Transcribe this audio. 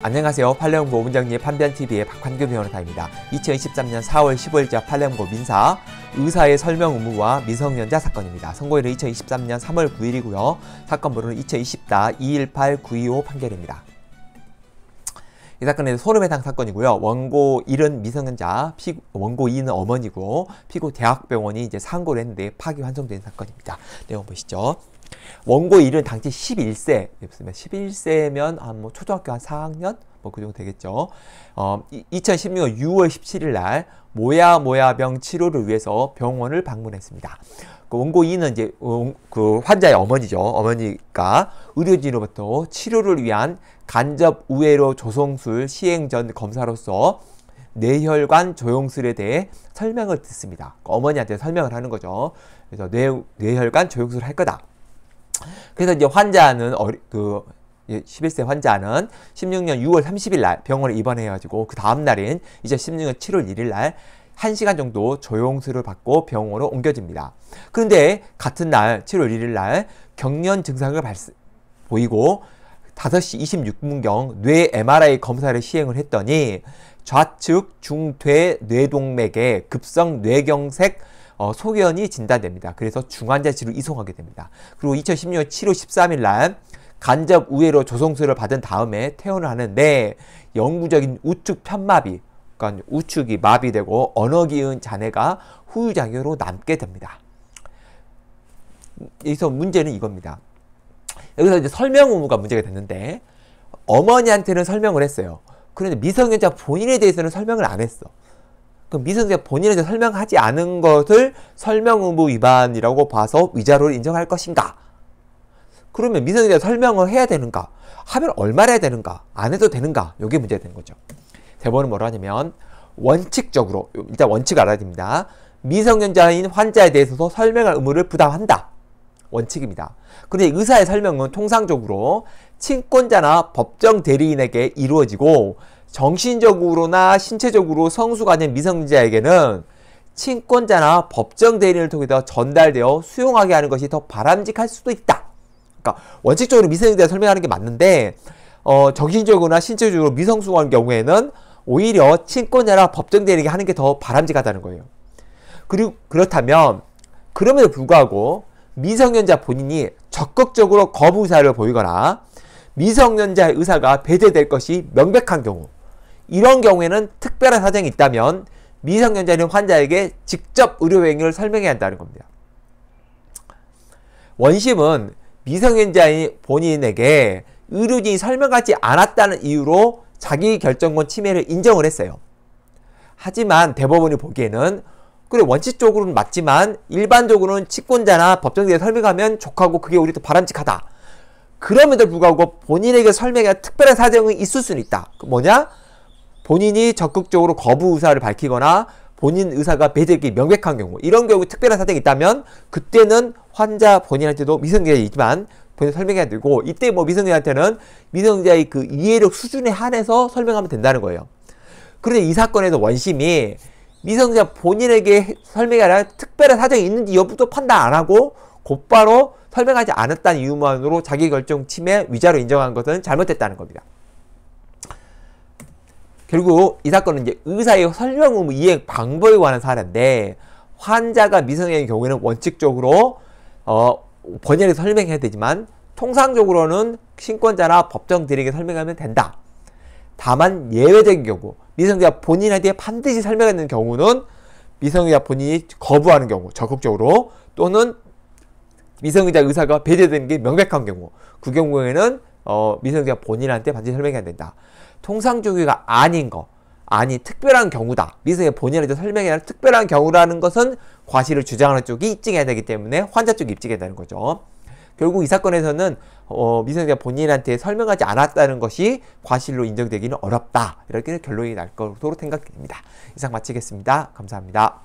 안녕하세요. 팔레옹고 원장리의 판변TV의 박환규 변호사입니다. 2023년 4월 15일자 팔레옹고 민사 의사의 설명 의무와 미성년자 사건입니다. 선고일은 2023년 3월 9일이고요. 사건 번호는 2024 218925 판결입니다. 이 사건은 소름 해당 사건이고요. 원고 1은 미성년자, 피, 원고 2는 어머니고 피고 대학병원이 이제 상고를 했는데 파기 환송된 사건입니다. 내용 보시죠. 원고 일은 당시 11세, 11세면 한뭐 초등학교 한 4학년? 뭐 그 정도 되겠죠. 어, 2016년 6월 17일 날 모야 모야병 치료를 위해서 병원을 방문했습니다. 그 원고 이는 이제 그 환자의 어머니죠. 어머니가 의료진으로부터 치료를 위한 간접 우회로 조성술 시행 전 검사로서 뇌혈관 조영술에 대해 설명을 듣습니다. 그 어머니한테 설명을 하는 거죠. 그래서 뇌, 뇌혈관 조영술을 할 거다. 그래서 이제 환자는 어리, 그 11세 예, 환자는 16년 6월 30일 날 병원에 입원해가지고 그 다음 날인 이제 16년 7월 1일 날 1시간 정도 조영수를 받고 병원으로 옮겨집니다. 그런데 같은 날 7월 1일 날 경련 증상을 발스, 보이고 5시 26분경 뇌 MRI 검사를 시행을 했더니 좌측 중퇴 뇌동맥에 급성 뇌경색 어, 소견이 진단됩니다. 그래서 중환자실로 이송하게 됩니다. 그리고 2016년 7월 13일 날 간접 우회로 조성술을 받은 다음에 퇴원을 하는데 영구적인 우측 편마비, 그러니까 우측이 마비되고 언어기운 잔해가 후유장애로 남게 됩니다. 여기서 문제는 이겁니다. 여기서 이제 설명 의무가 문제가 됐는데 어머니한테는 설명을 했어요. 그런데 미성년자 본인에 대해서는 설명을 안 했어. 그 미성년자 본인에게 설명하지 않은 것을 설명 의무 위반이라고 봐서 위자료를 인정할 것인가? 그러면 미성년자 설명을 해야 되는가? 하면 얼마나 해야 되는가? 안 해도 되는가? 이게 문제가 되는 거죠. 세 번은 뭐라 하냐면 원칙적으로 일단 원칙을 알아야 됩니다. 미성년자인 환자에 대해서 설명할 의무를 부담한다. 원칙입니다. 그런데 의사의 설명은 통상적으로 친권자나 법정 대리인에게 이루어지고 정신적으로나 신체적으로 성숙가 아닌 미성년자에게는 친권자나 법정 대리인을 통해서 전달되어 수용하게 하는 것이 더 바람직할 수도 있다. 그러니까 원칙적으로 미성년자 설명하는 게 맞는데 어, 정신적으로나 신체적으로 미성숙한 경우에는 오히려 친권자나 법정 대리인에게 하는 게 더 바람직하다는 거예요. 그리고 그렇다면 그럼에도 불구하고 미성년자 본인이 적극적으로 거부 의사를 보이거나 미성년자의 의사가 배제될 것이 명백한 경우 이런 경우에는 특별한 사정이 있다면 미성년자인 환자에게 직접 의료 행위를 설명해야 한다는 겁니다. 원심은 미성년자인 본인에게 의료진이 설명하지 않았다는 이유로 자기 결정권 침해를 인정을 했어요. 하지만 대법원이 보기에는 그래 원칙적으로는 맞지만 일반적으로는 치권자나 법정에 설명하면 좋하고 그게 우리 도 바람직하다 그럼에도 불구하고 본인에게 설명에 해 특별한 사정이 있을 수는 있다. 그 뭐냐? 본인이 적극적으로 거부 의사를 밝히거나 본인 의사가 배제기 명백한 경우 이런 경우 특별한 사정이 있다면 그때는 환자 본인한테도 미성년자이지만 본인 설명해야 되고 이때 뭐 미성년자한테는 미성년자의 그 이해력 수준에 한해서 설명하면 된다는 거예요. 그런데 이 사건에서 원심이 미성년자 본인에게 설명이 아 특별한 사정이 있는지 여부도 판단 안 하고 곧바로 설명하지 않았다는 이유만으로 자기결정 침해 위자료 인정한 것은 잘못됐다는 겁니다. 결국 이 사건은 이제 의사의 설명 의무 음, 이행 방법에 관한 사례인데 환자가 미성년인 경우에는 원칙적으로 어, 번역에 설명해야 되지만 통상적으로는 신권자나 법정들에게 설명하면 된다. 다만 예외적인 경우 미성년자 본인한테 반드시 설명하는 경우는 미성년자 본인이 거부하는 경우 적극적으로 또는 미성년자 의사가 배제되는 게 명백한 경우 그 경우에는 어, 미성년자 본인한테 반드시 설명해야 된다. 통상주의가 아닌 거 아니 특별한 경우다. 미성의 본인한테 설명해야 할 특별한 경우라는 것은 과실을 주장하는 쪽이 입증해야 되기 때문에 환자 쪽이 입증해야 되는 거죠. 결국 이 사건에서는 어, 미성년자 본인한테 설명하지 않았다는 것이 과실로 인정되기는 어렵다. 이렇게 결론이 날 것으로 생각됩니다. 이상 마치겠습니다. 감사합니다.